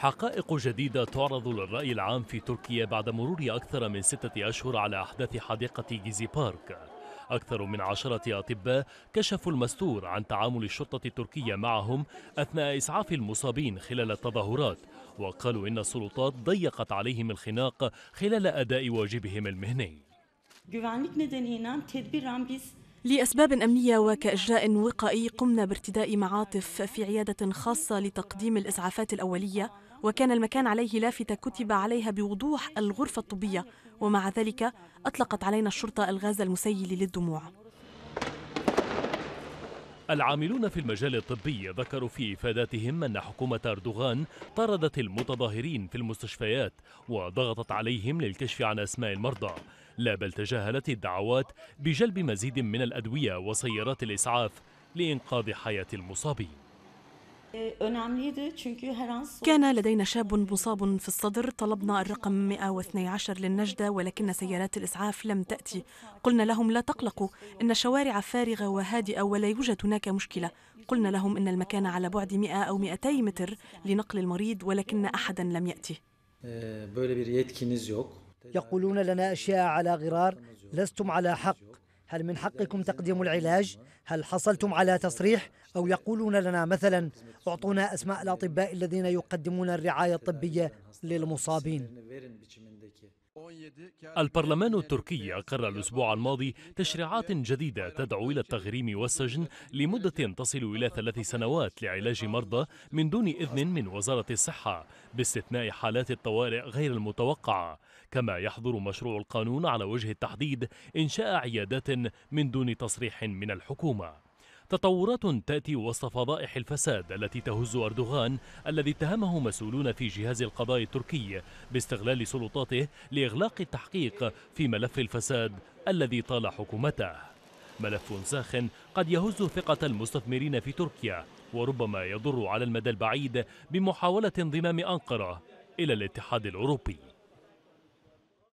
حقائق جديدة تعرض للرأي العام في تركيا بعد مرور أكثر من ستة أشهر على أحداث حديقة جيزي بارك أكثر من عشرة أطباء كشفوا المستور عن تعامل الشرطة التركية معهم أثناء إسعاف المصابين خلال التظاهرات وقالوا إن السلطات ضيقت عليهم الخناق خلال أداء واجبهم المهني لأسباب أمنية وكإجراء وقائي قمنا بارتداء معاطف في عيادة خاصة لتقديم الإسعافات الأولية وكان المكان عليه لافتة كتب عليها بوضوح الغرفة الطبية ومع ذلك أطلقت علينا الشرطة الغاز المسيل للدموع العاملون في المجال الطبي ذكروا في إفاداتهم أن حكومة أردوغان طردت المتظاهرين في المستشفيات وضغطت عليهم للكشف عن أسماء المرضى لا بل تجاهلت الدعوات بجلب مزيد من الأدوية وسيارات الإسعاف لإنقاذ حياة المصابين كان لدينا شاب مصاب في الصدر طلبنا الرقم 112 للنجدة ولكن سيارات الإسعاف لم تأتي قلنا لهم لا تقلقوا إن الشوارع فارغة وهادئة ولا يوجد هناك مشكلة قلنا لهم إن المكان على بعد 100 أو 200 متر لنقل المريض ولكن أحدا لم يأتي يقولون لنا أشياء على غرار لستم على حق هل من حقكم تقديم العلاج؟ هل حصلتم على تصريح؟ أو يقولون لنا مثلا أعطونا أسماء الأطباء الذين يقدمون الرعاية الطبية للمصابين البرلمان التركي أقر الأسبوع الماضي تشريعات جديدة تدعو إلى التغريم والسجن لمدة تصل إلى ثلاث سنوات لعلاج مرضى من دون إذن من وزارة الصحة باستثناء حالات الطوارئ غير المتوقعة كما يحظر مشروع القانون على وجه التحديد إنشاء عيادات من دون تصريح من الحكومة تطورات تأتي وسط فضائح الفساد التي تهز أردوغان الذي اتهمه مسؤولون في جهاز القضاء التركي باستغلال سلطاته لإغلاق التحقيق في ملف الفساد الذي طال حكومته ملف ساخن قد يهز ثقة المستثمرين في تركيا وربما يضر على المدى البعيد بمحاولة انضمام أنقرة إلى الاتحاد الأوروبي